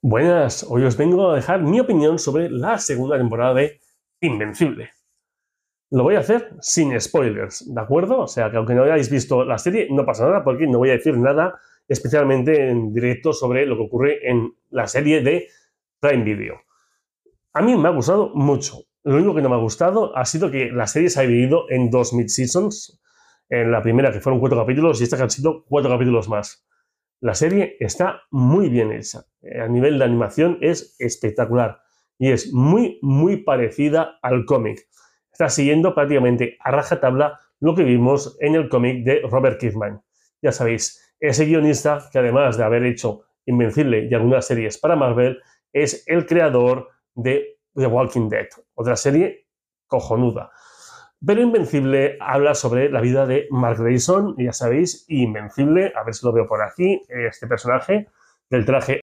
Buenas, hoy os vengo a dejar mi opinión sobre la segunda temporada de Invencible. Lo voy a hacer sin spoilers, ¿de acuerdo? O sea, que aunque no hayáis visto la serie, no pasa nada porque no voy a decir nada especialmente en directo sobre lo que ocurre en la serie de Prime Video. A mí me ha gustado mucho. Lo único que no me ha gustado ha sido que la serie se ha dividido en dos mid-seasons. En la primera, que fueron cuatro capítulos, y esta que han sido cuatro capítulos más. La serie está muy bien hecha. Eh, a nivel de animación es espectacular y es muy, muy parecida al cómic. Está siguiendo prácticamente a rajatabla lo que vimos en el cómic de Robert Kirkman. Ya sabéis, ese guionista que además de haber hecho Invencible y algunas series para Marvel, es el creador de The Walking Dead, otra serie cojonuda. Pero Invencible habla sobre la vida de Mark Grayson, ya sabéis, Invencible, a ver si lo veo por aquí, este personaje del traje